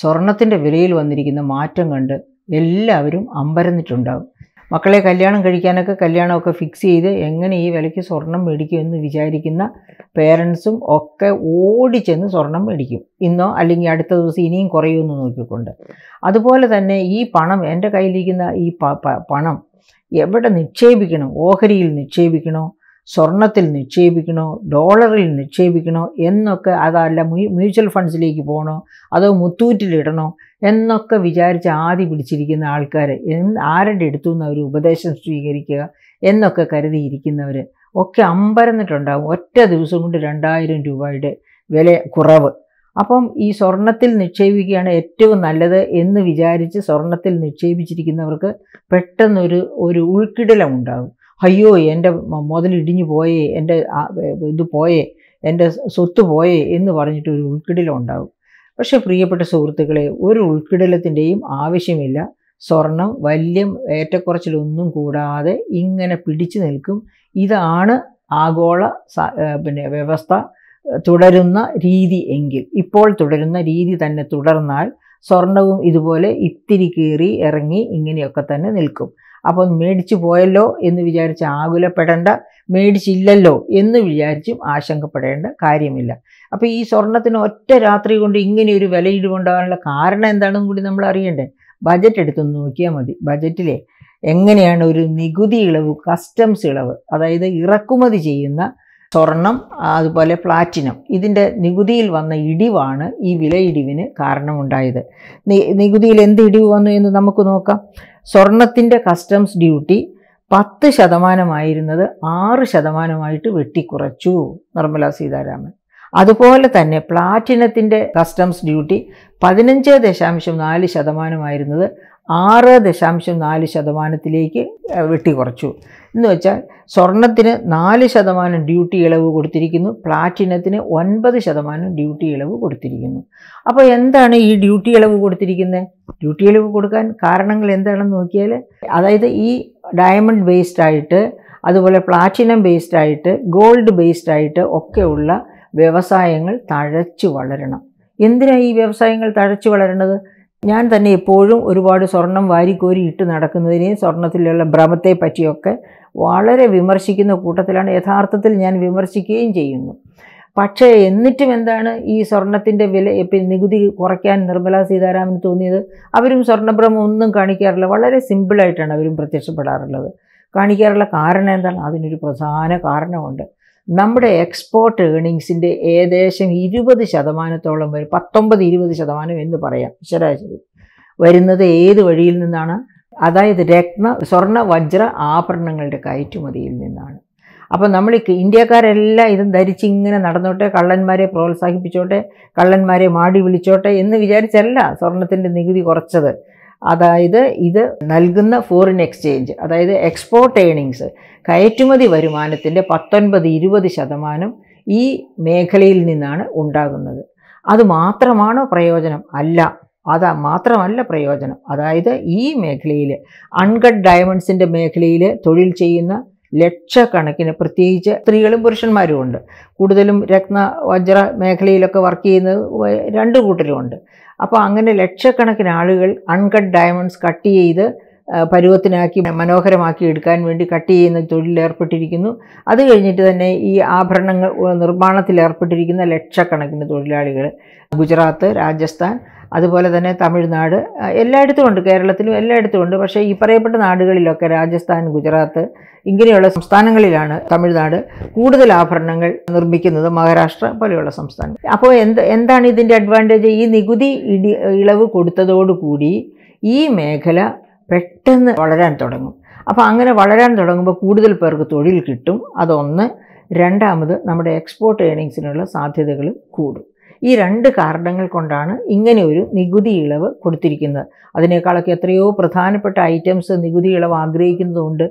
സ്വർണത്തിൻ്റെ വിലയിൽ വന്നിരിക്കുന്ന മാറ്റം കണ്ട് എല്ലാവരും അമ്പരന്നിട്ടുണ്ടാകും മക്കളെ കല്യാണം കഴിക്കാനൊക്കെ കല്യാണമൊക്കെ ഫിക്സ് ചെയ്ത് എങ്ങനെ ഈ വിലയ്ക്ക് സ്വർണം എന്ന് വിചാരിക്കുന്ന പേരൻസും ഒക്കെ ഓടിച്ചെന്ന് സ്വർണം മേടിക്കും ഇന്നോ അല്ലെങ്കിൽ അടുത്ത ദിവസം ഇനിയും കുറയുമെന്ന് നോക്കിക്കൊണ്ട് അതുപോലെ തന്നെ ഈ പണം എൻ്റെ കയ്യിലിരിക്കുന്ന ഈ പണം എവിടെ നിക്ഷേപിക്കണം ഓഹരിയിൽ നിക്ഷേപിക്കണോ സ്വർണത്തിൽ നിക്ഷേപിക്കണോ ഡോളറിൽ നിക്ഷേപിക്കണോ എന്നൊക്കെ അതല്ല മ്യൂച്വൽ ഫണ്ട്സിലേക്ക് പോകണോ അതോ മുത്തൂറ്റിലിടണോ എന്നൊക്കെ വിചാരിച്ച് ആദി പിടിച്ചിരിക്കുന്ന ആൾക്കാർ ആരുടെ അടുത്തു നിന്ന് ഒരു ഉപദേശം സ്വീകരിക്കുക എന്നൊക്കെ കരുതിയിരിക്കുന്നവർ ഒക്കെ അമ്പരന്നിട്ടുണ്ടാകും ഒറ്റ ദിവസം കൊണ്ട് രണ്ടായിരം രൂപയുടെ വില കുറവ് അപ്പം ഈ സ്വർണത്തിൽ നിക്ഷേപിക്കുകയാണ് ഏറ്റവും നല്ലത് എന്ന് വിചാരിച്ച് സ്വർണത്തിൽ നിക്ഷേപിച്ചിരിക്കുന്നവർക്ക് പെട്ടെന്നൊരു ഒരു ഉൾക്കിടലമുണ്ടാകും അയ്യോ എൻ്റെ മുതലിടിഞ്ഞു പോയേ എൻ്റെ ഇത് പോയേ എൻ്റെ സ്വത്ത് പോയേ എന്ന് പറഞ്ഞിട്ട് ഒരു ഉൾക്കിടലം ഉണ്ടാകും പക്ഷേ പ്രിയപ്പെട്ട സുഹൃത്തുക്കളെ ഒരു ഉൾക്കിടലത്തിൻ്റെയും ആവശ്യമില്ല സ്വർണം വല്യം ഏറ്റക്കുറച്ചിലൊന്നും കൂടാതെ ഇങ്ങനെ പിടിച്ചു നിൽക്കും ഇതാണ് ആഗോള പിന്നെ വ്യവസ്ഥ തുടരുന്ന രീതി എങ്കിൽ ഇപ്പോൾ തുടരുന്ന രീതി തന്നെ തുടർന്നാൽ സ്വർണവും ഇതുപോലെ ഇത്തിരി കീറി ഇറങ്ങി ഇങ്ങനെയൊക്കെ തന്നെ നിൽക്കും അപ്പം മേടിച്ച് പോയല്ലോ എന്ന് വിചാരിച്ച് ആകുലപ്പെടേണ്ട മേടിച്ചില്ലല്ലോ എന്ന് വിചാരിച്ചും ആശങ്കപ്പെടേണ്ട കാര്യമില്ല അപ്പോൾ ഈ സ്വർണത്തിന് ഒറ്റ രാത്രി കൊണ്ട് ഇങ്ങനെ ഒരു വിലയിടുകൊണ്ടാകാനുള്ള കാരണം എന്താണെന്നും കൂടി നമ്മൾ അറിയണ്ടേ ബജറ്റ് എടുത്തൊന്ന് നോക്കിയാൽ മതി ബജറ്റിലെ എങ്ങനെയാണ് ഒരു നികുതി ഇളവ് കസ്റ്റംസ് ഇളവ് അതായത് ഇറക്കുമതി ചെയ്യുന്ന സ്വർണം അതുപോലെ പ്ലാറ്റിനം ഇതിൻ്റെ നികുതിയിൽ വന്ന ഇടിവാണ് ഈ വിലയിടിവിന് കാരണമുണ്ടായത് നികുതിയിൽ എന്ത് ഇടിവ് വന്നു എന്ന് നമുക്ക് നോക്കാം സ്വർണത്തിൻ്റെ കസ്റ്റംസ് ഡ്യൂട്ടി പത്ത് ശതമാനമായിരുന്നത് ആറ് ശതമാനമായിട്ട് വെട്ടിക്കുറച്ചു നിർമ്മല സീതാരാമൻ അതുപോലെ തന്നെ പ്ലാറ്റിനത്തിൻ്റെ കസ്റ്റംസ് ഡ്യൂട്ടി പതിനഞ്ച് ദശാംശം നാല് ശതമാനമായിരുന്നത് ആറ് ദശാംശം നാല് ശതമാനത്തിലേക്ക് വെട്ടി കുറച്ചു എന്ന് വെച്ചാൽ സ്വർണത്തിന് നാല് ശതമാനം ഡ്യൂട്ടി ഇളവ് കൊടുത്തിരിക്കുന്നു പ്ലാറ്റിനത്തിന് ഒൻപത് ശതമാനം ഡ്യൂട്ടി ഇളവ് കൊടുത്തിരിക്കുന്നു അപ്പോൾ എന്താണ് ഈ ഡ്യൂട്ടി ഇളവ് കൊടുത്തിരിക്കുന്നത് ഡ്യൂട്ടി ഇളവ് കൊടുക്കാൻ കാരണങ്ങൾ എന്താണെന്ന് നോക്കിയാൽ അതായത് ഈ ഡയമണ്ട് ബേസ്ഡ് ആയിട്ട് അതുപോലെ പ്ലാറ്റിനം ബേസ്ഡ് ആയിട്ട് ഗോൾഡ് ബേസ്ഡ് ആയിട്ട് ഒക്കെയുള്ള വ്യവസായങ്ങൾ തഴച്ചു വളരണം എന്തിനാണ് ഈ വ്യവസായങ്ങൾ തഴച്ചു വളരേണ്ടത് ഞാൻ തന്നെ എപ്പോഴും ഒരുപാട് സ്വർണം വാരിക്കോരി ഇട്ട് നടക്കുന്നതിനെയും സ്വർണത്തിലുള്ള ഭ്രമത്തെ പറ്റിയൊക്കെ വളരെ വിമർശിക്കുന്ന കൂട്ടത്തിലാണ് യഥാർത്ഥത്തിൽ ഞാൻ വിമർശിക്കുകയും ചെയ്യുന്നു പക്ഷേ എന്നിട്ടും എന്താണ് ഈ സ്വർണത്തിൻ്റെ വില നികുതി കുറയ്ക്കാൻ നിർമ്മലാ സീതാരാമൻ തോന്നിയത് അവരും സ്വർണ്ണഭ്രമം ഒന്നും കാണിക്കാറില്ല വളരെ സിമ്പിളായിട്ടാണ് അവരും പ്രത്യക്ഷപ്പെടാറുള്ളത് കാണിക്കാറുള്ള കാരണം എന്താണ് അതിനൊരു പ്രധാന കാരണമുണ്ട് നമ്മുടെ എക്സ്പോർട്ട് ഏണിങ്സിൻ്റെ ഏകദേശം ഇരുപത് ശതമാനത്തോളം വരും പത്തൊമ്പത് ഇരുപത് ശതമാനം എന്ന് പറയാം ശരാശരി വരുന്നത് ഏത് വഴിയിൽ നിന്നാണ് അതായത് രത്ന സ്വർണ്ണ വജ്ര ആഭരണങ്ങളുടെ കയറ്റുമതിയിൽ നിന്നാണ് അപ്പോൾ നമ്മൾ ഇന്ത്യക്കാരെല്ലാം ഇതും ധരിച്ചിങ്ങനെ നടന്നോട്ടെ കള്ളന്മാരെ പ്രോത്സാഹിപ്പിച്ചോട്ടെ കള്ളന്മാരെ മാടി വിളിച്ചോട്ടെ എന്ന് വിചാരിച്ചല്ല സ്വർണത്തിൻ്റെ നികുതി കുറച്ചത് അതായത് ഇത് നൽകുന്ന ഫോറിൻ എക്സ്ചേഞ്ച് അതായത് എക്സ്പോർട്ട് ഏണിങ്സ് കയറ്റുമതി വരുമാനത്തിൻ്റെ പത്തൊൻപത് ഇരുപത് ശതമാനം ഈ മേഖലയിൽ നിന്നാണ് ഉണ്ടാകുന്നത് അത് മാത്രമാണ് പ്രയോജനം അല്ല അത് മാത്രമല്ല പ്രയോജനം അതായത് ഈ മേഖലയിൽ അൺകട്ട് ഡയമണ്ട്സിൻ്റെ മേഖലയിൽ തൊഴിൽ ചെയ്യുന്ന ലക്ഷക്കണക്കിന് പ്രത്യേകിച്ച് സ്ത്രീകളും പുരുഷന്മാരും ഉണ്ട് കൂടുതലും രത്ന വജ്ര മേഖലയിലൊക്കെ വർക്ക് ചെയ്യുന്നത് രണ്ട് കൂട്ടരുമുണ്ട് അപ്പോൾ അങ്ങനെ ലക്ഷക്കണക്കിന് ആളുകൾ അൺകട്ട് ഡയമണ്ട്സ് കട്ട് ചെയ്ത് പരുവത്തിനാക്കി മനോഹരമാക്കി എടുക്കാൻ വേണ്ടി കട്ട് ചെയ്യുന്ന തൊഴിലേർപ്പെട്ടിരിക്കുന്നു അത് കഴിഞ്ഞിട്ട് തന്നെ ഈ ആഭരണങ്ങൾ നിർമ്മാണത്തിൽ ഏർപ്പെട്ടിരിക്കുന്ന ലക്ഷക്കണക്കിന് തൊഴിലാളികൾ ഗുജറാത്ത് രാജസ്ഥാൻ അതുപോലെ തന്നെ തമിഴ്നാട് എല്ലായിടത്തും ഉണ്ട് കേരളത്തിലും എല്ലായിടത്തും ഉണ്ട് പക്ഷേ ഈ പറയപ്പെട്ട നാടുകളിലൊക്കെ രാജസ്ഥാൻ ഗുജറാത്ത് ഇങ്ങനെയുള്ള സംസ്ഥാനങ്ങളിലാണ് തമിഴ്നാട് കൂടുതൽ ആഭരണങ്ങൾ നിർമ്മിക്കുന്നത് മഹാരാഷ്ട്ര പോലെയുള്ള സംസ്ഥാനങ്ങൾ അപ്പോൾ എന്ത് എന്താണ് ഇതിൻ്റെ അഡ്വാൻറ്റേജ് ഈ നികുതി ഇടി ഇളവ് കൊടുത്തതോടുകൂടി ഈ മേഖല പെട്ടെന്ന് വളരാൻ തുടങ്ങും അപ്പോൾ അങ്ങനെ വളരാൻ തുടങ്ങുമ്പോൾ കൂടുതൽ പേർക്ക് തൊഴിൽ കിട്ടും അതൊന്ന് രണ്ടാമത് നമ്മുടെ എക്സ്പോർട്ട് ഏണിങ്സിനുള്ള സാധ്യതകൾ കൂടും ഈ രണ്ട് കാരണങ്ങൾ കൊണ്ടാണ് ഇങ്ങനെ ഒരു നികുതി ഇളവ് കൊടുത്തിരിക്കുന്നത് അതിനേക്കാളൊക്കെ എത്രയോ പ്രധാനപ്പെട്ട ഐറ്റംസ് നികുതി ഇളവ് ആഗ്രഹിക്കുന്നതുകൊണ്ട്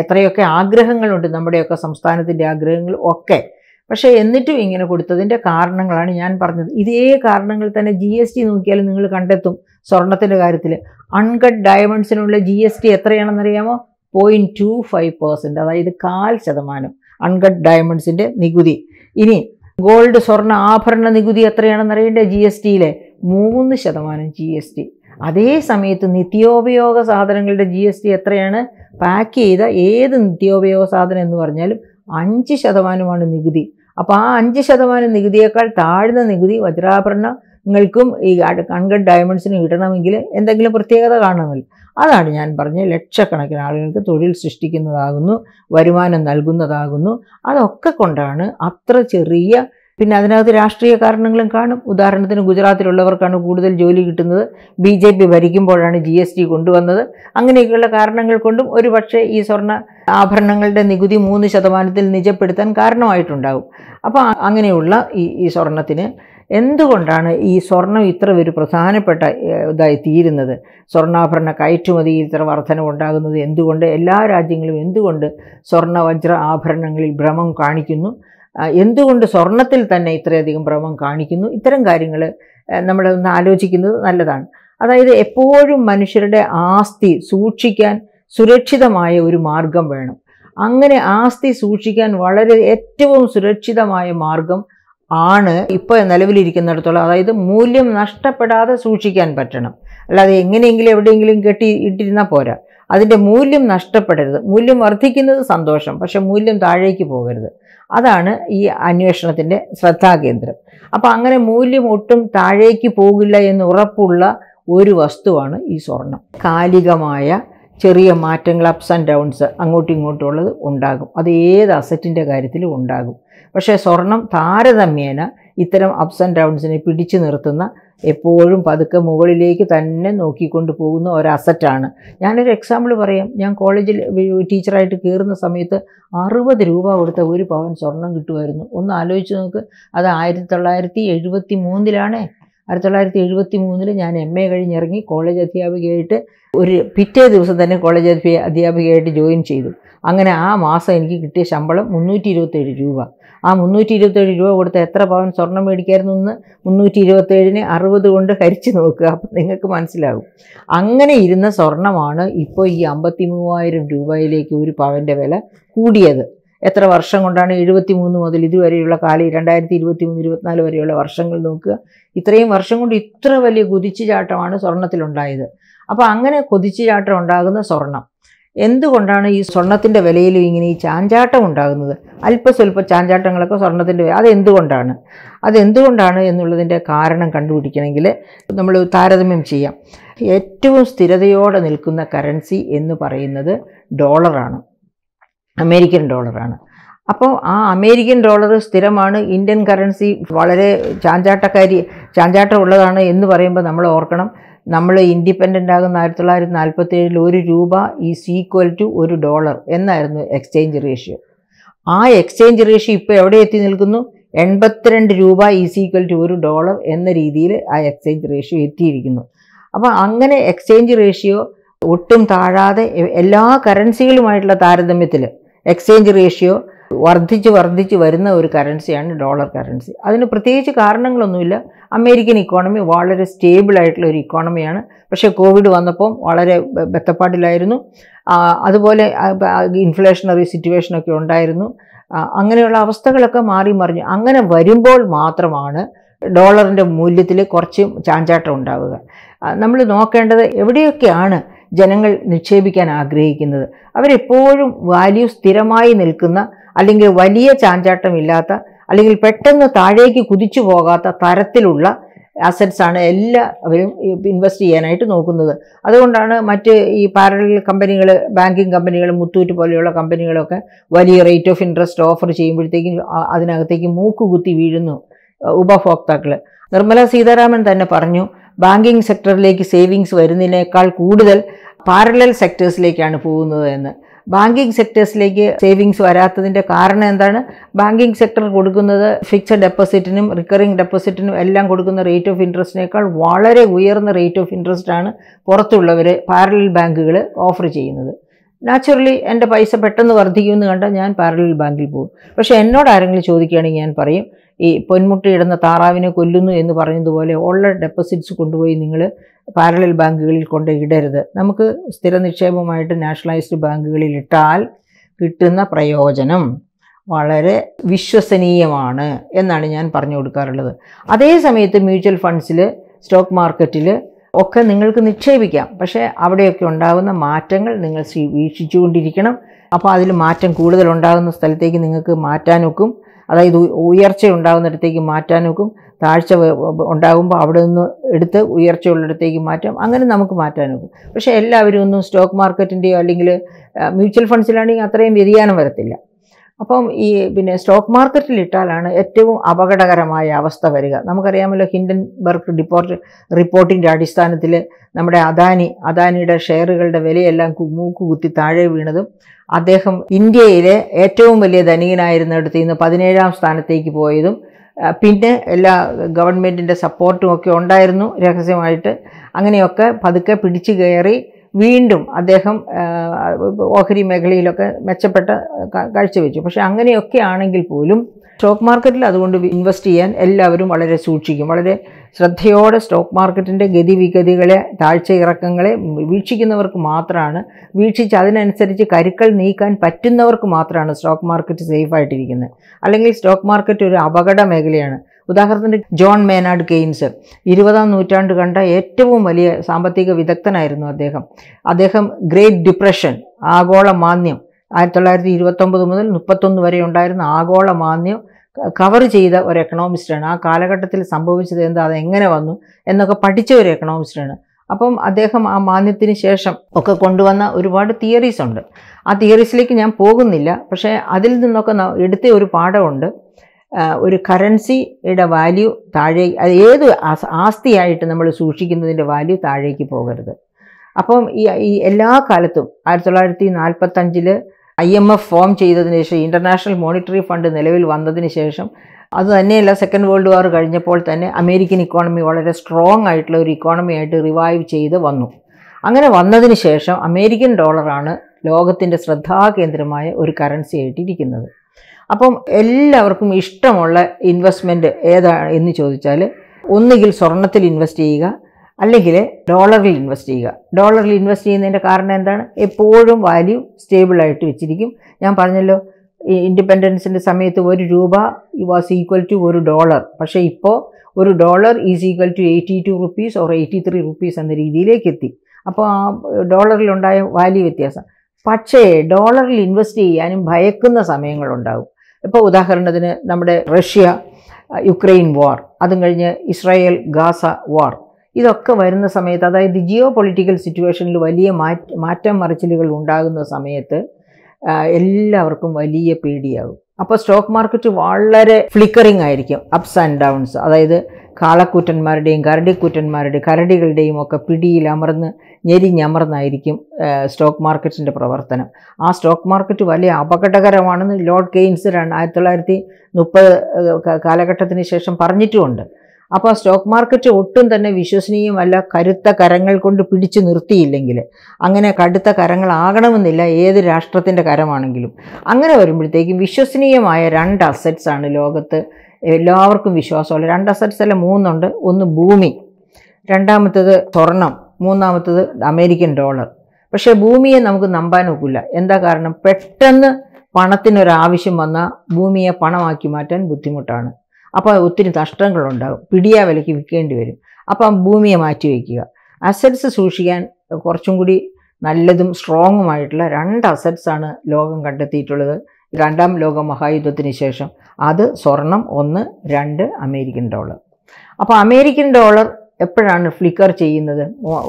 എത്രയൊക്കെ ആഗ്രഹങ്ങളുണ്ട് നമ്മുടെയൊക്കെ സംസ്ഥാനത്തിൻ്റെ ആഗ്രഹങ്ങൾ ഒക്കെ പക്ഷേ എന്നിട്ടും ഇങ്ങനെ കൊടുത്തതിൻ്റെ കാരണങ്ങളാണ് ഞാൻ പറഞ്ഞത് ഇതേ കാരണങ്ങൾ തന്നെ ജി എസ് ടി നോക്കിയാൽ നിങ്ങൾ കണ്ടെത്തും സ്വർണത്തിൻ്റെ കാര്യത്തിൽ അൺകട്ട് ഡയമണ്ട്സിനുള്ള ജി എസ് ടി എത്രയാണെന്നറിയാമോ പോയിൻറ്റ് ടു ഫൈവ് പേഴ്സൻറ്റ് അതായത് കാൽ ശതമാനം അൺകട്ട് ഡയമണ്ട്സിൻ്റെ നികുതി ഇനി ഗോൾഡ് സ്വർണ്ണ ആഭരണ നികുതി എത്രയാണെന്നറിയേണ്ട ജി എസ് ടിയിലെ മൂന്ന് ശതമാനം ജി എസ് ടി അതേ സമയത്ത് നിത്യോപയോഗ സാധനങ്ങളുടെ ജി എസ് ടി എത്രയാണ് പാക്ക് ചെയ്ത ഏത് നിത്യോപയോഗ സാധനം എന്ന് പറഞ്ഞാലും അഞ്ച് ശതമാനമാണ് നികുതി അപ്പോൾ ആ അഞ്ച് ശതമാനം നികുതിയേക്കാൾ താഴ്ന്ന നികുതി വജ്രാഭരണ നിങ്ങൾക്കും ഈ കൺകട്ട് ഡയമണ്ട്സിന് ഇടണമെങ്കിൽ എന്തെങ്കിലും പ്രത്യേകത കാണണമല്ലോ അതാണ് ഞാൻ പറഞ്ഞ ലക്ഷക്കണക്കിന് ആളുകൾക്ക് തൊഴിൽ സൃഷ്ടിക്കുന്നതാകുന്നു വരുമാനം നൽകുന്നതാകുന്നു അതൊക്കെ കൊണ്ടാണ് അത്ര ചെറിയ പിന്നെ അതിനകത്ത് രാഷ്ട്രീയ കാരണങ്ങളും കാണും ഉദാഹരണത്തിന് ഗുജറാത്തിലുള്ളവർക്കാണ് കൂടുതൽ ജോലി കിട്ടുന്നത് ബി ജെ പി ഭരിക്കുമ്പോഴാണ് ജി എസ് ടി കൊണ്ടുവന്നത് അങ്ങനെയൊക്കെയുള്ള കാരണങ്ങൾ കൊണ്ടും ഒരു പക്ഷേ ഈ സ്വർണ്ണ ആഭരണങ്ങളുടെ നികുതി മൂന്ന് ശതമാനത്തിൽ നിജപ്പെടുത്താൻ കാരണമായിട്ടുണ്ടാകും അപ്പോൾ അങ്ങനെയുള്ള ഈ ഈ സ്വർണത്തിന് എന്തുകൊണ്ടാണ് ഈ സ്വർണം ഇത്ര ഒരു പ്രധാനപ്പെട്ട ഇതായി തീരുന്നത് സ്വർണ്ണാഭരണ കയറ്റുമതിയിൽ ഇത്ര ഉണ്ടാകുന്നത് എന്തുകൊണ്ട് എല്ലാ രാജ്യങ്ങളും എന്തുകൊണ്ട് സ്വർണ്ണ വജ്ര ആഭരണങ്ങളിൽ ഭ്രമം കാണിക്കുന്നു എന്തുകൊണ്ട് സ്വർണത്തിൽ തന്നെ ഇത്രയധികം ഭ്രമം കാണിക്കുന്നു ഇത്തരം കാര്യങ്ങൾ നമ്മൾ ഒന്ന് ആലോചിക്കുന്നത് നല്ലതാണ് അതായത് എപ്പോഴും മനുഷ്യരുടെ ആസ്തി സൂക്ഷിക്കാൻ സുരക്ഷിതമായ ഒരു മാർഗം വേണം അങ്ങനെ ആസ്തി സൂക്ഷിക്കാൻ വളരെ ഏറ്റവും സുരക്ഷിതമായ മാർഗം ആണ് ഇപ്പോൾ നിലവിലിരിക്കുന്നിടത്തോളം അതായത് മൂല്യം നഷ്ടപ്പെടാതെ സൂക്ഷിക്കാൻ പറ്റണം അല്ലാതെ എങ്ങനെയെങ്കിലും എവിടെയെങ്കിലും കെട്ടി ഇട്ടിരുന്നാൽ പോരാ അതിൻ്റെ മൂല്യം നഷ്ടപ്പെടരുത് മൂല്യം വർദ്ധിക്കുന്നത് സന്തോഷം പക്ഷെ മൂല്യം താഴേക്ക് പോകരുത് അതാണ് ഈ അന്വേഷണത്തിൻ്റെ ശ്രദ്ധാകേന്ദ്രം അപ്പോൾ അങ്ങനെ മൂല്യം ഒട്ടും താഴേക്ക് പോകില്ല എന്ന് ഉറപ്പുള്ള ഒരു വസ്തുവാണ് ഈ സ്വർണം കാലികമായ ചെറിയ മാറ്റങ്ങൾ അപ്സ് ആൻഡ് ഡൗൺസ് അങ്ങോട്ടും ഇങ്ങോട്ടും ഉള്ളത് ഉണ്ടാകും അത് ഏത് അസറ്റിൻ്റെ കാര്യത്തിലും ഉണ്ടാകും പക്ഷേ സ്വർണം താരതമ്യേന ഇത്തരം അപ്സ് ആൻഡ് ഡൗൺസിനെ പിടിച്ചു നിർത്തുന്ന എപ്പോഴും പതുക്കെ മുകളിലേക്ക് തന്നെ നോക്കിക്കൊണ്ട് പോകുന്ന ഒരു അസറ്റാണ് ഞാനൊരു എക്സാമ്പിൾ പറയാം ഞാൻ കോളേജിൽ ടീച്ചറായിട്ട് കയറുന്ന സമയത്ത് അറുപത് രൂപ കൊടുത്ത ഒരു പവൻ സ്വർണം കിട്ടുമായിരുന്നു ഒന്ന് ആലോചിച്ച് നോക്ക് അത് ആയിരത്തി തൊള്ളായിരത്തി എഴുപത്തി മൂന്നിലാണേ ആയിരത്തി തൊള്ളായിരത്തി എഴുപത്തി മൂന്നിൽ ഞാൻ എം എ കഴിഞ്ഞിറങ്ങി കോളേജ് അധ്യാപികയായിട്ട് ഒരു പിറ്റേ ദിവസം തന്നെ കോളേജ് അധ്യാപികയായിട്ട് ജോയിൻ ചെയ്തു അങ്ങനെ ആ മാസം എനിക്ക് കിട്ടിയ ശമ്പളം മുന്നൂറ്റി ഇരുപത്തേഴ് രൂപ ആ മുന്നൂറ്റി ഇരുപത്തേഴ് രൂപ കൊടുത്ത് എത്ര പവൻ സ്വർണം മേടിക്കായിരുന്നു എന്ന് മുന്നൂറ്റി ഇരുപത്തേഴിന് അറുപത് കൊണ്ട് ഹരിച്ചു നോക്കുക അപ്പം നിങ്ങൾക്ക് മനസ്സിലാകും അങ്ങനെ ഇരുന്ന സ്വർണമാണ് ഇപ്പോൾ ഈ അമ്പത്തി മൂവായിരം രൂപയിലേക്ക് ഒരു പവൻ്റെ വില കൂടിയത് എത്ര വർഷം കൊണ്ടാണ് എഴുപത്തി മൂന്ന് മുതൽ ഇതുവരെയുള്ള കാലം രണ്ടായിരത്തി ഇരുപത്തി മൂന്ന് ഇരുപത്തിനാല് വരെയുള്ള വർഷങ്ങൾ നോക്കുക ഇത്രയും വർഷം കൊണ്ട് ഇത്ര വലിയ കുതിച്ചുചാട്ടമാണ് സ്വർണത്തിലുണ്ടായത് അപ്പോൾ അങ്ങനെ കുതിച്ചുചാട്ടം ഉണ്ടാകുന്ന സ്വർണം എന്തുകൊണ്ടാണ് ഈ സ്വർണത്തിൻ്റെ വിലയിലും ഇങ്ങനെ ഈ ചാഞ്ചാട്ടം ഉണ്ടാകുന്നത് അല്പസ്വല്പ ചാഞ്ചാട്ടങ്ങളൊക്കെ സ്വർണത്തിൻ്റെ വില അതെന്തുകൊണ്ടാണ് അതെന്തുകൊണ്ടാണ് എന്നുള്ളതിൻ്റെ കാരണം കണ്ടുപിടിക്കണമെങ്കിൽ നമ്മൾ താരതമ്യം ചെയ്യാം ഏറ്റവും സ്ഥിരതയോടെ നിൽക്കുന്ന കറൻസി എന്ന് പറയുന്നത് ഡോളറാണ് അമേരിക്കൻ ഡോളറാണ് അപ്പോൾ ആ അമേരിക്കൻ ഡോളർ സ്ഥിരമാണ് ഇന്ത്യൻ കറൻസി വളരെ ചാഞ്ചാട്ടക്കാരി ചാഞ്ചാട്ടം ഉള്ളതാണ് എന്ന് പറയുമ്പോൾ നമ്മൾ ഓർക്കണം നമ്മൾ ഇൻഡിപെൻഡൻ്റ് ആകുന്ന ആയിരത്തി തൊള്ളായിരത്തി നാൽപ്പത്തി ഏഴിൽ ഒരു രൂപ ഈസ് ഈക്വൽ ടു ഒരു ഡോളർ എന്നായിരുന്നു എക്സ്ചേഞ്ച് റേഷ്യോ ആ എക്സ്ചേഞ്ച് റേഷ്യോ ഇപ്പോൾ എവിടെ എത്തി നിൽക്കുന്നു എൺപത്തിരണ്ട് രൂപ ഈസ് ഈക്വൽ ടു ഒരു ഡോളർ എന്ന രീതിയിൽ ആ എക്സ്ചേഞ്ച് റേഷ്യോ എത്തിയിരിക്കുന്നു അപ്പോൾ അങ്ങനെ എക്സ്ചേഞ്ച് റേഷ്യോ ഒട്ടും താഴാതെ എല്ലാ കറൻസികളുമായിട്ടുള്ള താരതമ്യത്തിൽ എക്സ്ചേഞ്ച് റേഷ്യോ വർദ്ധിച്ച് വർദ്ധിച്ച് വരുന്ന ഒരു കറൻസിയാണ് ഡോളർ കറൻസി അതിന് പ്രത്യേകിച്ച് കാരണങ്ങളൊന്നുമില്ല അമേരിക്കൻ ഇക്കോണമി വളരെ സ്റ്റേബിൾ ആയിട്ടുള്ള ഒരു ഇക്കോണമിയാണ് പക്ഷേ കോവിഡ് വന്നപ്പം വളരെ ബെത്തപ്പാട്ടിലായിരുന്നു അതുപോലെ ഇൻഫ്ലേഷണറി സിറ്റുവേഷനൊക്കെ ഉണ്ടായിരുന്നു അങ്ങനെയുള്ള അവസ്ഥകളൊക്കെ മാറി മറിഞ്ഞു അങ്ങനെ വരുമ്പോൾ മാത്രമാണ് ഡോളറിൻ്റെ മൂല്യത്തിൽ കുറച്ച് ചാഞ്ചാട്ടം ഉണ്ടാവുക നമ്മൾ നോക്കേണ്ടത് എവിടെയൊക്കെയാണ് ജനങ്ങൾ നിക്ഷേപിക്കാൻ ആഗ്രഹിക്കുന്നത് അവരെപ്പോഴും വാല്യൂ സ്ഥിരമായി നിൽക്കുന്ന അല്ലെങ്കിൽ വലിയ ചാഞ്ചാട്ടമില്ലാത്ത അല്ലെങ്കിൽ പെട്ടെന്ന് താഴേക്ക് കുതിച്ചു പോകാത്ത തരത്തിലുള്ള അസറ്റ്സ് ആണ് എല്ലാവരും ഇൻവെസ്റ്റ് ചെയ്യാനായിട്ട് നോക്കുന്നത് അതുകൊണ്ടാണ് മറ്റ് ഈ പാരലൽ കമ്പനികൾ ബാങ്കിങ് കമ്പനികൾ മുത്തൂറ്റ് പോലെയുള്ള കമ്പനികളൊക്കെ വലിയ റേറ്റ് ഓഫ് ഇൻട്രസ്റ്റ് ഓഫർ ചെയ്യുമ്പോഴത്തേക്കും അതിനകത്തേക്ക് മൂക്കുകുത്തി വീഴുന്നു ഉപഭോക്താക്കൾ നിർമ്മലാ സീതാരാമൻ തന്നെ പറഞ്ഞു ബാങ്കിങ് സെക്ടറിലേക്ക് സേവിങ്സ് വരുന്നതിനേക്കാൾ കൂടുതൽ പാരലൽ സെക്ടേഴ്സിലേക്കാണ് പോകുന്നത് എന്ന് ബാങ്കിങ് സെക്ടേഴ്സിലേക്ക് സേവിങ്സ് വരാത്തതിൻ്റെ കാരണം എന്താണ് ബാങ്കിങ് സെക്ടർ കൊടുക്കുന്നത് ഫിക്സഡ് ഡെപ്പോസിറ്റിനും റിക്കറിംഗ് ഡെപ്പോസിറ്റിനും എല്ലാം കൊടുക്കുന്ന റേറ്റ് ഓഫ് ഇൻട്രസ്റ്റിനേക്കാൾ വളരെ ഉയർന്ന റേറ്റ് ഓഫ് ഇൻട്രസ്റ്റ് ആണ് പുറത്തുള്ളവർ പാരലൽ ബാങ്കുകൾ ഓഫർ ചെയ്യുന്നത് നാച്ചുറലി എൻ്റെ പൈസ പെട്ടെന്ന് വർദ്ധിക്കുമെന്ന് കണ്ടാൽ ഞാൻ പാരലൽ ബാങ്കിൽ പോകും പക്ഷേ എന്നോട് ആരെങ്കിലും ചോദിക്കുകയാണെങ്കിൽ ഞാൻ പറയും ഈ പൊന്മുട്ടയിടുന്ന താറാവിനെ കൊല്ലുന്നു എന്ന് പറഞ്ഞതുപോലെ ഉള്ള ഡെപ്പോസിറ്റ്സ് കൊണ്ടുപോയി നിങ്ങൾ പാരലൽ ബാങ്കുകളിൽ കൊണ്ട് ഇടരുത് നമുക്ക് സ്ഥിര നിക്ഷേപമായിട്ട് നാഷണലൈസ്ഡ് ബാങ്കുകളിൽ ഇട്ടാൽ കിട്ടുന്ന പ്രയോജനം വളരെ വിശ്വസനീയമാണ് എന്നാണ് ഞാൻ പറഞ്ഞു കൊടുക്കാറുള്ളത് അതേ സമയത്ത് മ്യൂച്വൽ ഫണ്ട്സിൽ സ്റ്റോക്ക് മാർക്കറ്റിൽ ഒക്കെ നിങ്ങൾക്ക് നിക്ഷേപിക്കാം പക്ഷേ അവിടെയൊക്കെ ഉണ്ടാകുന്ന മാറ്റങ്ങൾ നിങ്ങൾ വീക്ഷിച്ചുകൊണ്ടിരിക്കണം അപ്പോൾ അതിൽ മാറ്റം കൂടുതൽ ഉണ്ടാകുന്ന സ്ഥലത്തേക്ക് നിങ്ങൾക്ക് മാറ്റാനൊക്കും അതായത് ഉയർച്ച ഉണ്ടാകുന്നിടത്തേക്ക് മാറ്റാനൊക്കും താഴ്ച ഉണ്ടാകുമ്പോൾ അവിടെ നിന്ന് എടുത്ത് ഉയർച്ചയുള്ളിടത്തേക്ക് മാറ്റാം അങ്ങനെ നമുക്ക് മാറ്റാനൊക്കും പക്ഷേ എല്ലാവരും ഒന്നും സ്റ്റോക്ക് മാർക്കറ്റിൻ്റെയോ അല്ലെങ്കിൽ മ്യൂച്വൽ ഫണ്ട്സിലാണെങ്കിൽ അത്രയും വ്യതിയാനം വരത്തില്ല അപ്പം ഈ പിന്നെ സ്റ്റോക്ക് മാർക്കറ്റിൽ ഇട്ടാലാണ് ഏറ്റവും അപകടകരമായ അവസ്ഥ വരിക നമുക്കറിയാമല്ലോ ഹിൻഡൻബർഗ് ഡിപ്പോർട്ട് റിപ്പോർട്ടിൻ്റെ അടിസ്ഥാനത്തിൽ നമ്മുടെ അദാനി അദാനിയുടെ ഷെയറുകളുടെ വിലയെല്ലാം മൂക്ക് കുത്തി താഴെ വീണതും അദ്ദേഹം ഇന്ത്യയിലെ ഏറ്റവും വലിയ ധനികനായിരുന്നിടത്ത് ഇന്ന് പതിനേഴാം സ്ഥാനത്തേക്ക് പോയതും പിന്നെ എല്ലാ ഗവൺമെൻറ്റിൻ്റെ സപ്പോർട്ടും ഒക്കെ ഉണ്ടായിരുന്നു രഹസ്യമായിട്ട് അങ്ങനെയൊക്കെ പതുക്കെ പിടിച്ചു കയറി വീണ്ടും അദ്ദേഹം ഓഹരി മേഖലയിലൊക്കെ മെച്ചപ്പെട്ട കാഴ്ചവെച്ചു പക്ഷേ അങ്ങനെയൊക്കെ ആണെങ്കിൽ പോലും സ്റ്റോക്ക് മാർക്കറ്റിൽ അതുകൊണ്ട് ഇൻവെസ്റ്റ് ചെയ്യാൻ എല്ലാവരും വളരെ സൂക്ഷിക്കും വളരെ ശ്രദ്ധയോടെ സ്റ്റോക്ക് മാർക്കറ്റിൻ്റെ ഗതിവിഗതികളെ താഴ്ച ഇറക്കങ്ങളെ വീക്ഷിക്കുന്നവർക്ക് മാത്രമാണ് വീക്ഷിച്ച് അതിനനുസരിച്ച് കരുക്കൾ നീക്കാൻ പറ്റുന്നവർക്ക് മാത്രമാണ് സ്റ്റോക്ക് മാർക്കറ്റ് സേഫായിട്ടിരിക്കുന്നത് അല്ലെങ്കിൽ സ്റ്റോക്ക് മാർക്കറ്റ് ഒരു അപകട മേഖലയാണ് ഉദാഹരണത്തിന് ജോൺ മേനാഡ് കെയ്ൻസ് ഇരുപതാം നൂറ്റാണ്ട് കണ്ട ഏറ്റവും വലിയ സാമ്പത്തിക വിദഗ്ധനായിരുന്നു അദ്ദേഹം അദ്ദേഹം ഗ്രേറ്റ് ഡിപ്രഷൻ ആഗോള മാന്യം ആയിരത്തി തൊള്ളായിരത്തി ഇരുപത്തൊമ്പത് മുതൽ മുപ്പത്തൊന്ന് വരെ ഉണ്ടായിരുന്ന ആഗോള മാന്യം കവർ ചെയ്ത ഒരു എക്കണോമിസ്റ്റാണ് ആ കാലഘട്ടത്തിൽ സംഭവിച്ചത് എന്താ അതെങ്ങനെ വന്നു എന്നൊക്കെ പഠിച്ച ഒരു എക്കണോമിസ്റ്റാണ് അപ്പം അദ്ദേഹം ആ മാന്യത്തിന് ശേഷം ഒക്കെ കൊണ്ടുവന്ന ഒരുപാട് തിയറീസ് ഉണ്ട് ആ തിയറീസിലേക്ക് ഞാൻ പോകുന്നില്ല പക്ഷേ അതിൽ നിന്നൊക്കെ എടുത്ത ഒരു പാഠമുണ്ട് ഒരു കറൻസിയുടെ വാല്യൂ താഴേ അത് ഏത് ആസ്തിയായിട്ട് നമ്മൾ സൂക്ഷിക്കുന്നതിൻ്റെ വാല്യൂ താഴേക്ക് പോകരുത് അപ്പം ഈ ഈ എല്ലാ കാലത്തും ആയിരത്തി തൊള്ളായിരത്തി നാൽപ്പത്തഞ്ചിൽ ഐ എം എഫ് ഫോം ചെയ്തതിന് ശേഷം ഇൻ്റർനാഷണൽ മോണിറ്ററി ഫണ്ട് നിലവിൽ വന്നതിന് ശേഷം അത് തന്നെയല്ല സെക്കൻഡ് വേൾഡ് വാർ കഴിഞ്ഞപ്പോൾ തന്നെ അമേരിക്കൻ ഇക്കോണമി വളരെ സ്ട്രോങ് ആയിട്ടുള്ള ഒരു ഇക്കോണമി ആയിട്ട് റിവൈവ് ചെയ്ത് വന്നു അങ്ങനെ വന്നതിന് ശേഷം അമേരിക്കൻ ഡോളറാണ് ലോകത്തിൻ്റെ ശ്രദ്ധാകേന്ദ്രമായ ഒരു കറൻസി ആയിട്ടിരിക്കുന്നത് അപ്പം എല്ലാവർക്കും ഇഷ്ടമുള്ള ഇൻവെസ്റ്റ്മെൻറ്റ് ഏതാണ് എന്ന് ചോദിച്ചാൽ ഒന്നുകിൽ സ്വർണ്ണത്തിൽ ഇൻവെസ്റ്റ് ചെയ്യുക അല്ലെങ്കിൽ ഡോളറിൽ ഇൻവെസ്റ്റ് ചെയ്യുക ഡോളറിൽ ഇൻവെസ്റ്റ് ചെയ്യുന്നതിൻ്റെ കാരണം എന്താണ് എപ്പോഴും വാല്യൂ സ്റ്റേബിളായിട്ട് വെച്ചിരിക്കും ഞാൻ പറഞ്ഞല്ലോ ഇൻഡിപെൻഡൻസിൻ്റെ സമയത്ത് ഒരു രൂപ വാസ് ഈക്വൽ ടു ഒരു ഡോളർ പക്ഷേ ഇപ്പോൾ ഒരു dollar is equal to eighty two rupees or eighty three rupees എന്ന രീതിയിലേക്ക് എത്തി അപ്പോൾ ആ ഡോളറിലുണ്ടായ വാല്യൂ വ്യത്യാസം പക്ഷേ ഡോളറിൽ ഇൻവെസ്റ്റ് ചെയ്യാനും ഭയക്കുന്ന സമയങ്ങളുണ്ടാകും ഇപ്പോൾ ഉദാഹരണത്തിന് നമ്മുടെ റഷ്യ യുക്രൈൻ വാർ അതും കഴിഞ്ഞ് ഇസ്രായേൽ ഗാസ വാർ ഇതൊക്കെ വരുന്ന സമയത്ത് അതായത് ജിയോ പൊളിറ്റിക്കൽ സിറ്റുവേഷനിൽ വലിയ മാറ്റം മറിച്ചിലുകൾ ഉണ്ടാകുന്ന സമയത്ത് എല്ലാവർക്കും വലിയ പേടിയാകും അപ്പോൾ സ്റ്റോക്ക് മാർക്കറ്റ് വളരെ ഫ്ലിക്കറിങ് ആയിരിക്കും അപ്സ് ആൻഡ് ഡൗൺസ് അതായത് കാളക്കൂറ്റന്മാരുടെയും കരടിക്കൂറ്റന്മാരുടെ കരടികളുടെയും ഒക്കെ പിടിയിൽ അമർന്ന് ഞെരിഞ്ഞമർന്നായിരിക്കും സ്റ്റോക്ക് മാർക്കറ്റിൻ്റെ പ്രവർത്തനം ആ സ്റ്റോക്ക് മാർക്കറ്റ് വലിയ അപകടകരമാണെന്ന് ലോർഡ് ഗെയിൻസ് ആയിരത്തി തൊള്ളായിരത്തി മുപ്പത് കാലഘട്ടത്തിന് ശേഷം പറഞ്ഞിട്ടുമുണ്ട് അപ്പോൾ സ്റ്റോക്ക് മാർക്കറ്റ് ഒട്ടും തന്നെ വിശ്വസനീയമല്ല കരുത്ത കരങ്ങൾ കൊണ്ട് പിടിച്ചു നിർത്തിയില്ലെങ്കിൽ അങ്ങനെ കടുത്ത കരങ്ങളാകണമെന്നില്ല ഏത് രാഷ്ട്രത്തിൻ്റെ കരമാണെങ്കിലും അങ്ങനെ വരുമ്പോഴത്തേക്കും വിശ്വസനീയമായ രണ്ട് അസറ്റ്സാണ് ലോകത്ത് എല്ലാവർക്കും വിശ്വാസമുള്ള രണ്ട് അസറ്റ്സ് അല്ല മൂന്നുണ്ട് ഒന്ന് ഭൂമി രണ്ടാമത്തേത് സ്വർണം മൂന്നാമത്തേത് അമേരിക്കൻ ഡോളർ പക്ഷേ ഭൂമിയെ നമുക്ക് നമ്പാൻ ഒക്കില്ല എന്താ കാരണം പെട്ടെന്ന് പണത്തിനൊരാവശ്യം വന്നാൽ ഭൂമിയെ പണമാക്കി മാറ്റാൻ ബുദ്ധിമുട്ടാണ് അപ്പോൾ ഒത്തിരി നഷ്ടങ്ങളുണ്ടാകും പിടിയാ വിലയ്ക്ക് വിൽക്കേണ്ടി വരും അപ്പം ഭൂമിയെ മാറ്റി വയ്ക്കുക അസറ്റ്സ് സൂക്ഷിക്കാൻ കുറച്ചും കൂടി നല്ലതും സ്ട്രോങ്ങുമായിട്ടുള്ള രണ്ട് അസറ്റ്സാണ് ലോകം കണ്ടെത്തിയിട്ടുള്ളത് രണ്ടാം ലോക മഹായുദ്ധത്തിന് ശേഷം അത് സ്വർണം ഒന്ന് രണ്ട് അമേരിക്കൻ ഡോളർ അപ്പോൾ അമേരിക്കൻ ഡോളർ എപ്പോഴാണ് ഫ്ലിക്കർ ചെയ്യുന്നത്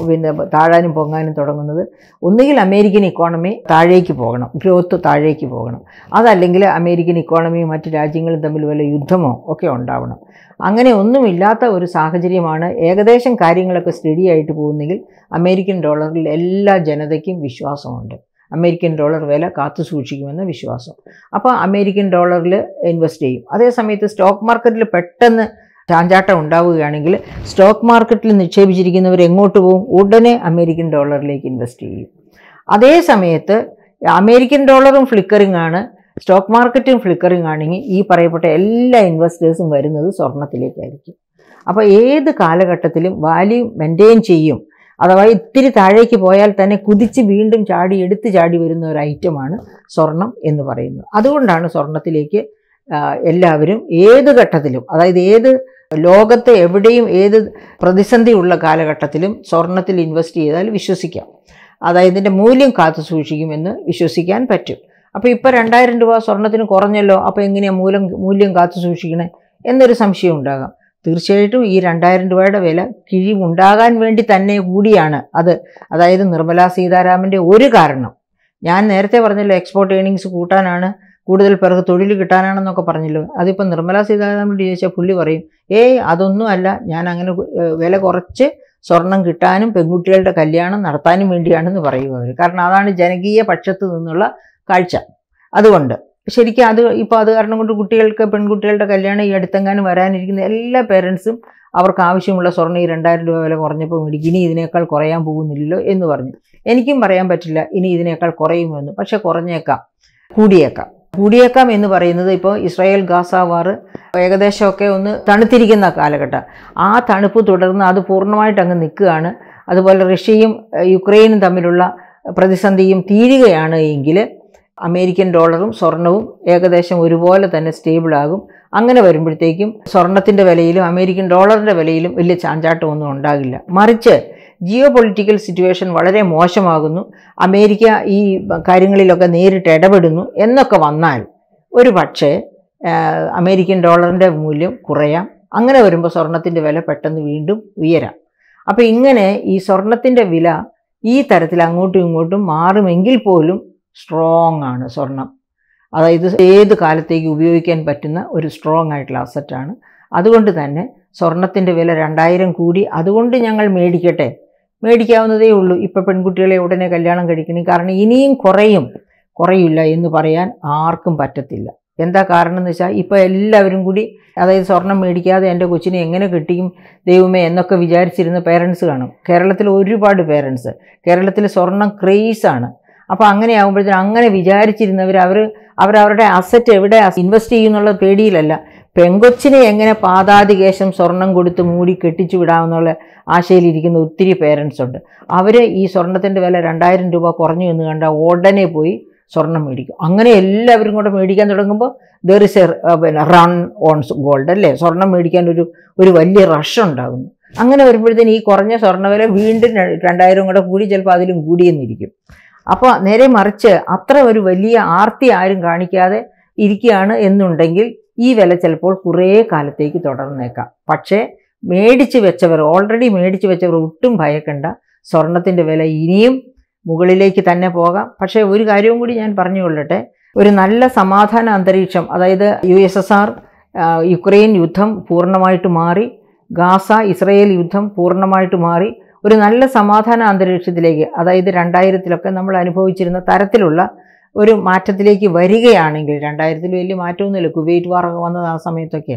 പിന്നെ താഴാനും പൊങ്ങാനും തുടങ്ങുന്നത് ഒന്നുകിൽ അമേരിക്കൻ ഇക്കോണമി താഴേക്ക് പോകണം ഗ്രോത്ത് താഴേക്ക് പോകണം അതല്ലെങ്കിൽ അമേരിക്കൻ ഇക്കോണമിയും മറ്റ് രാജ്യങ്ങളും തമ്മിൽ വല്ല യുദ്ധമോ ഒക്കെ ഉണ്ടാവണം അങ്ങനെ ഒന്നുമില്ലാത്ത ഒരു സാഹചര്യമാണ് ഏകദേശം കാര്യങ്ങളൊക്കെ സ്റ്റഡി ആയിട്ട് പോകുന്നെങ്കിൽ അമേരിക്കൻ ഡോളറിൽ എല്ലാ ജനതയ്ക്കും വിശ്വാസമുണ്ട് അമേരിക്കൻ ഡോളർ വില കാത്തു സൂക്ഷിക്കുമെന്ന വിശ്വാസം അപ്പോൾ അമേരിക്കൻ ഡോളറിൽ ഇൻവെസ്റ്റ് ചെയ്യും അതേസമയത്ത് സ്റ്റോക്ക് മാർക്കറ്റിൽ പെട്ടെന്ന് ചാഞ്ചാട്ടം ഉണ്ടാവുകയാണെങ്കിൽ സ്റ്റോക്ക് മാർക്കറ്റിൽ നിക്ഷേപിച്ചിരിക്കുന്നവർ എങ്ങോട്ട് പോകും ഉടനെ അമേരിക്കൻ ഡോളറിലേക്ക് ഇൻവെസ്റ്റ് ചെയ്യും അതേ സമയത്ത് അമേരിക്കൻ ഡോളറും ഫ്ലിക്കറിംഗ് ആണ് സ്റ്റോക്ക് മാർക്കറ്റും ഫ്ലിക്കറിംഗ് ആണെങ്കിൽ ഈ പറയപ്പെട്ട എല്ലാ ഇൻവെസ്റ്റേഴ്സും വരുന്നത് സ്വർണത്തിലേക്കായിരിക്കും അപ്പോൾ ഏത് കാലഘട്ടത്തിലും വാല്യൂ മെയിൻറ്റെയിൻ ചെയ്യും അഥവാ ഇത്തിരി താഴേക്ക് പോയാൽ തന്നെ കുതിച്ച് വീണ്ടും ചാടി എടുത്ത് ചാടി വരുന്ന ഒരു ഐറ്റമാണ് സ്വർണം എന്ന് പറയുന്നത് അതുകൊണ്ടാണ് സ്വർണത്തിലേക്ക് എല്ലാവരും ഏത് ഘട്ടത്തിലും അതായത് ഏത് ലോകത്തെ എവിടെയും ഏത് പ്രതിസന്ധിയുള്ള കാലഘട്ടത്തിലും സ്വർണത്തിൽ ഇൻവെസ്റ്റ് ചെയ്താൽ വിശ്വസിക്കാം അതായത് ഇതിൻ്റെ മൂല്യം കാത്തു സൂക്ഷിക്കുമെന്ന് വിശ്വസിക്കാൻ പറ്റും അപ്പോൾ ഇപ്പോൾ രണ്ടായിരം രൂപ സ്വർണത്തിന് കുറഞ്ഞല്ലോ അപ്പോൾ എങ്ങനെയാണ് മൂലം മൂല്യം കാത്തു സൂക്ഷിക്കണേ എന്നൊരു സംശയം ഉണ്ടാകാം തീർച്ചയായിട്ടും ഈ രണ്ടായിരം രൂപയുടെ വില കിഴിവുണ്ടാകാൻ വേണ്ടി തന്നെ കൂടിയാണ് അത് അതായത് നിർമ്മലാ സീതാരാമൻ്റെ ഒരു കാരണം ഞാൻ നേരത്തെ പറഞ്ഞല്ലോ എക്സ്പോർട്ട് ഏണിങ്സ് കൂട്ടാനാണ് കൂടുതൽ പേർക്ക് തൊഴിൽ കിട്ടാനാണെന്നൊക്കെ പറഞ്ഞല്ലോ അതിപ്പോൾ നിർമ്മലാ സീതാരാമൻ ചോദിച്ചാൽ പുള്ളി പറയും ഏയ് അതൊന്നും അല്ല ഞാൻ അങ്ങനെ വില കുറച്ച് സ്വർണം കിട്ടാനും പെൺകുട്ടികളുടെ കല്യാണം നടത്താനും വേണ്ടിയാണെന്ന് പറയും അവർ കാരണം അതാണ് ജനകീയ പക്ഷത്ത് നിന്നുള്ള കാഴ്ച അതുകൊണ്ട് ശരിക്കും അത് ഇപ്പോൾ അത് കാരണം കൊണ്ട് കുട്ടികൾക്ക് പെൺകുട്ടികളുടെ കല്യാണം ഈ അടുത്തെങ്ങാനും വരാനിരിക്കുന്ന എല്ലാ പേരൻസും അവർക്ക് ആവശ്യമുള്ള സ്വർണ്ണം ഈ രണ്ടായിരം രൂപ വില കുറഞ്ഞപ്പോൾ മേടിക്കും ഇനി ഇതിനേക്കാൾ കുറയാൻ പോകുന്നില്ലല്ലോ എന്ന് പറഞ്ഞു എനിക്കും പറയാൻ പറ്റില്ല ഇനി ഇതിനേക്കാൾ കുറയുമെന്ന് പക്ഷേ കുറഞ്ഞേക്കാം കൂടിയേക്കാം കൂടിയേക്കാം എന്ന് പറയുന്നത് ഇപ്പോൾ ഇസ്രായേൽ ഗാസാവാർ ഏകദേശമൊക്കെ ഒന്ന് തണുത്തിരിക്കുന്ന കാലഘട്ടം ആ തണുപ്പ് തുടർന്ന് അത് പൂർണ്ണമായിട്ട് അങ്ങ് നിൽക്കുകയാണ് അതുപോലെ റഷ്യയും യുക്രൈനും തമ്മിലുള്ള പ്രതിസന്ധിയും തീരുകയാണ് എങ്കിൽ അമേരിക്കൻ ഡോളറും സ്വർണവും ഏകദേശം ഒരുപോലെ തന്നെ സ്റ്റേബിളാകും അങ്ങനെ വരുമ്പോഴത്തേക്കും സ്വർണത്തിൻ്റെ വിലയിലും അമേരിക്കൻ ഡോളറിൻ്റെ വിലയിലും വലിയ ചാഞ്ചാട്ടം ഒന്നും ഉണ്ടാകില്ല മറിച്ച് ജിയോ പൊളിറ്റിക്കൽ സിറ്റുവേഷൻ വളരെ മോശമാകുന്നു അമേരിക്ക ഈ കാര്യങ്ങളിലൊക്കെ നേരിട്ട് ഇടപെടുന്നു എന്നൊക്കെ വന്നാൽ ഒരു പക്ഷേ അമേരിക്കൻ ഡോളറിൻ്റെ മൂല്യം കുറയാം അങ്ങനെ വരുമ്പോൾ സ്വർണത്തിൻ്റെ വില പെട്ടെന്ന് വീണ്ടും ഉയരാം അപ്പോൾ ഇങ്ങനെ ഈ സ്വർണത്തിൻ്റെ വില ഈ തരത്തിൽ അങ്ങോട്ടും ഇങ്ങോട്ടും മാറുമെങ്കിൽ പോലും സ്ട്രോങ് ആണ് സ്വർണം അതായത് ഏത് കാലത്തേക്ക് ഉപയോഗിക്കാൻ പറ്റുന്ന ഒരു സ്ട്രോങ് ആയിട്ടുള്ള അസറ്റാണ് അതുകൊണ്ട് തന്നെ സ്വർണത്തിൻ്റെ വില രണ്ടായിരം കൂടി അതുകൊണ്ട് ഞങ്ങൾ മേടിക്കട്ടെ മേടിക്കാവുന്നതേ ഉള്ളൂ ഇപ്പം പെൺകുട്ടികളെ ഉടനെ കല്യാണം കഴിക്കണം കാരണം ഇനിയും കുറയും കുറയില്ല എന്ന് പറയാൻ ആർക്കും പറ്റത്തില്ല എന്താ കാരണം എന്ന് വെച്ചാൽ ഇപ്പോൾ എല്ലാവരും കൂടി അതായത് സ്വർണം മേടിക്കാതെ എൻ്റെ കൊച്ചിനെ എങ്ങനെ കിട്ടിയും ദൈവമേ എന്നൊക്കെ വിചാരിച്ചിരുന്ന പേരൻസ് കാണും കേരളത്തിൽ ഒരുപാട് പേരൻസ് കേരളത്തിൽ സ്വർണം ക്രേസാണ് അപ്പോൾ അങ്ങനെ ആകുമ്പോഴത്തേനും അങ്ങനെ വിചാരിച്ചിരുന്നവർ അവർ അവരവരുടെ അസറ്റ് എവിടെ ഇൻവെസ്റ്റ് ചെയ്യുന്നുള്ള പേടിയിലല്ല പെങ്കൊച്ചിനെ എങ്ങനെ പാതാതികേശം സ്വർണം കൊടുത്ത് മൂടി കെട്ടിച്ചു വിടാമെന്നുള്ള ആശയിലിരിക്കുന്ന ഒത്തിരി പേരൻസ് ഉണ്ട് അവർ ഈ സ്വർണത്തിൻ്റെ വില രണ്ടായിരം രൂപ കുറഞ്ഞു എന്ന് കണ്ട ഉടനെ പോയി സ്വർണം മേടിക്കും അങ്ങനെ എല്ലാവരും കൂടെ മേടിക്കാൻ തുടങ്ങുമ്പോൾ ദർ ഇസ് എ പിന്നെ റൺ ഓൺ ഗോൾഡ് അല്ലേ സ്വർണം മേടിക്കാൻ ഒരു ഒരു വലിയ റഷ് ഉണ്ടാകുന്നു അങ്ങനെ വരുമ്പോഴത്തേന് ഈ കുറഞ്ഞ സ്വർണ്ണ വീണ്ടും രണ്ടായിരം കൂടെ കൂടി ചിലപ്പോൾ അതിലും കൂടിയെന്നിരിക്കും അപ്പോൾ നേരെ മറിച്ച് അത്ര ഒരു വലിയ ആർത്തി ആരും കാണിക്കാതെ ഇരിക്കുകയാണ് എന്നുണ്ടെങ്കിൽ ഈ വില ചിലപ്പോൾ കുറേ കാലത്തേക്ക് തുടർന്നേക്കാം പക്ഷേ മേടിച്ച് വെച്ചവർ ഓൾറെഡി മേടിച്ച് വെച്ചവർ ഒട്ടും ഭയക്കണ്ട സ്വർണത്തിൻ്റെ വില ഇനിയും മുകളിലേക്ക് തന്നെ പോകാം പക്ഷേ ഒരു കാര്യവും കൂടി ഞാൻ പറഞ്ഞു കൊള്ളട്ടെ ഒരു നല്ല സമാധാന അന്തരീക്ഷം അതായത് U S S R Ukraine യുദ്ധം പൂർണ്ണമായിട്ട് മാറി ഗാസ ഇസ്രയേൽ യുദ്ധം പൂർണ്ണമായിട്ട് മാറി ഒരു നല്ല സമാധാന അന്തരീക്ഷത്തിലേക്ക് അതായത് രണ്ടായിരത്തിലൊക്കെ നമ്മൾ അനുഭവിച്ചിരുന്ന തരത്തിലുള്ള ഒരു മാറ്റത്തിലേക്ക് വരികയാണെങ്കിൽ രണ്ടായിരത്തിൽ വലിയ മാറ്റമൊന്നുമില്ല കുവൈറ്റ് വാറൊക്കെ വന്നത് ആ സമയത്തൊക്കെ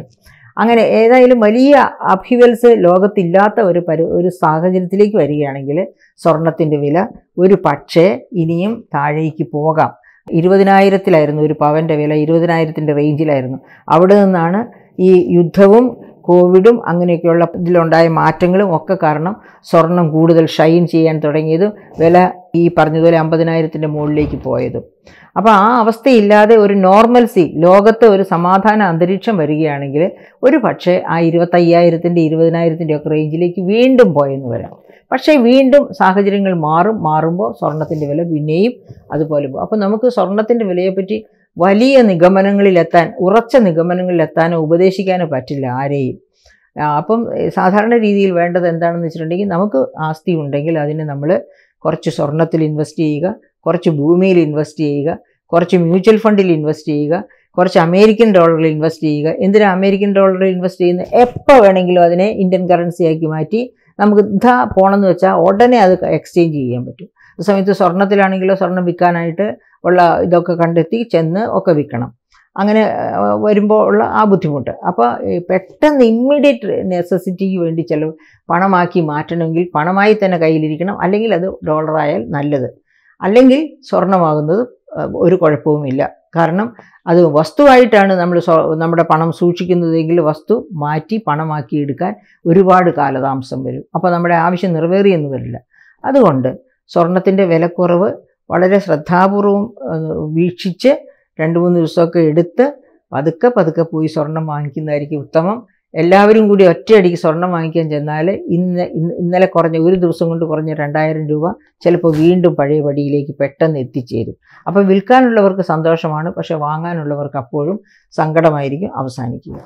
അങ്ങനെ ഏതായാലും വലിയ അഭിവൽസ് ലോകത്തില്ലാത്ത ഒരു പരി ഒരു സാഹചര്യത്തിലേക്ക് വരികയാണെങ്കിൽ സ്വർണത്തിൻ്റെ വില ഒരു പക്ഷേ ഇനിയും താഴേക്ക് പോകാം ഇരുപതിനായിരത്തിലായിരുന്നു ഒരു പവൻ്റെ വില ഇരുപതിനായിരത്തിൻ്റെ റേഞ്ചിലായിരുന്നു അവിടെ നിന്നാണ് ഈ യുദ്ധവും കോവിഡും അങ്ങനെയൊക്കെയുള്ള ഇതിലുണ്ടായ മാറ്റങ്ങളും ഒക്കെ കാരണം സ്വർണം കൂടുതൽ ഷൈൻ ചെയ്യാൻ തുടങ്ങിയതും വില ഈ പറഞ്ഞതുപോലെ അമ്പതിനായിരത്തിൻ്റെ മുകളിലേക്ക് പോയതും അപ്പോൾ ആ അവസ്ഥയില്ലാതെ ഒരു നോർമൽസി ലോകത്ത് ഒരു സമാധാന അന്തരീക്ഷം വരികയാണെങ്കിൽ ഒരു പക്ഷേ ആ ഇരുപത്തയ്യായിരത്തിൻ്റെ ഇരുപതിനായിരത്തിൻ്റെ ഒക്കെ റേഞ്ചിലേക്ക് വീണ്ടും പോയെന്ന് വരാം പക്ഷേ വീണ്ടും സാഹചര്യങ്ങൾ മാറും മാറുമ്പോൾ സ്വർണത്തിൻ്റെ വില പിന്നെയും അതുപോലെ പോകും അപ്പോൾ നമുക്ക് സ്വർണത്തിൻ്റെ വിലയെപ്പറ്റി വലിയ നിഗമനങ്ങളിലെത്താൻ ഉറച്ച നിഗമനങ്ങളിലെത്താനോ ഉപദേശിക്കാനോ പറ്റില്ല ആരെയും അപ്പം സാധാരണ രീതിയിൽ വേണ്ടത് എന്താണെന്ന് വെച്ചിട്ടുണ്ടെങ്കിൽ നമുക്ക് ആസ്തി ഉണ്ടെങ്കിൽ അതിനെ നമ്മൾ കുറച്ച് സ്വർണത്തിൽ ഇൻവെസ്റ്റ് ചെയ്യുക കുറച്ച് ഭൂമിയിൽ ഇൻവെസ്റ്റ് ചെയ്യുക കുറച്ച് മ്യൂച്വൽ ഫണ്ടിൽ ഇൻവെസ്റ്റ് ചെയ്യുക കുറച്ച് അമേരിക്കൻ ഡോളറിൽ ഇൻവെസ്റ്റ് ചെയ്യുക എന്തിനാ അമേരിക്കൻ ഡോളറിൽ ഇൻവെസ്റ്റ് ചെയ്യുന്ന എപ്പോൾ വേണമെങ്കിലും അതിനെ ഇന്ത്യൻ കറൻസിയാക്കി മാറ്റി നമുക്ക് ഇതാ പോകണമെന്ന് വെച്ചാൽ ഉടനെ അത് എക്സ്ചേഞ്ച് ചെയ്യാൻ പറ്റും സമയത്ത് സ്വർണ്ണത്തിലാണെങ്കിലോ സ്വർണം വിൽക്കാനായിട്ട് ഉള്ള ഇതൊക്കെ കണ്ടെത്തി ചെന്ന് ഒക്കെ വിൽക്കണം അങ്ങനെ വരുമ്പോൾ ഉള്ള ആ ബുദ്ധിമുട്ട് അപ്പോൾ പെട്ടെന്ന് ഇമ്മീഡിയറ്റ് നെസസിറ്റിക്ക് വേണ്ടി ചില പണമാക്കി മാറ്റണമെങ്കിൽ പണമായി തന്നെ കയ്യിലിരിക്കണം അല്ലെങ്കിൽ അത് ഡോളറായാൽ നല്ലത് അല്ലെങ്കിൽ സ്വർണ്ണമാകുന്നത് ഒരു കുഴപ്പവുമില്ല കാരണം അത് വസ്തുവായിട്ടാണ് നമ്മൾ നമ്മുടെ പണം സൂക്ഷിക്കുന്നതെങ്കിൽ വസ്തു മാറ്റി പണമാക്കി എടുക്കാൻ ഒരുപാട് കാലതാമസം വരും അപ്പോൾ നമ്മുടെ ആവശ്യം നിറവേറിയെന്ന് വരില്ല അതുകൊണ്ട് സ്വർണത്തിൻ്റെ വിലക്കുറവ് വളരെ ശ്രദ്ധാപൂർവം വീക്ഷിച്ച് രണ്ട് മൂന്ന് ദിവസമൊക്കെ എടുത്ത് പതുക്കെ പതുക്കെ പോയി സ്വർണം വാങ്ങിക്കുന്നതായിരിക്കും ഉത്തമം എല്ലാവരും കൂടി ഒറ്റയടിക്ക് സ്വർണം വാങ്ങിക്കാൻ ചെന്നാൽ ഇന്ന് ഇന്നലെ കുറഞ്ഞ ഒരു ദിവസം കൊണ്ട് കുറഞ്ഞ രണ്ടായിരം രൂപ ചിലപ്പോൾ വീണ്ടും പഴയ പടിയിലേക്ക് പെട്ടെന്ന് എത്തിച്ചേരും അപ്പോൾ വിൽക്കാനുള്ളവർക്ക് സന്തോഷമാണ് പക്ഷേ വാങ്ങാനുള്ളവർക്ക് അപ്പോഴും സങ്കടമായിരിക്കും അവസാനിക്കുക